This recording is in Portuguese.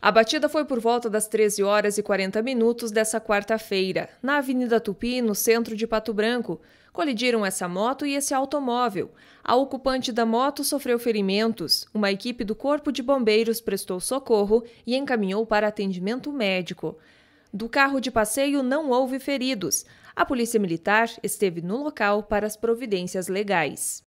A batida foi por volta das 13 horas e 40 minutos dessa quarta-feira, na Avenida Tupi, no centro de Pato Branco. Colidiram essa moto e esse automóvel. A ocupante da moto sofreu ferimentos. Uma equipe do Corpo de Bombeiros prestou socorro e encaminhou para atendimento médico. Do carro de passeio não houve feridos. A Polícia Militar esteve no local para as providências legais.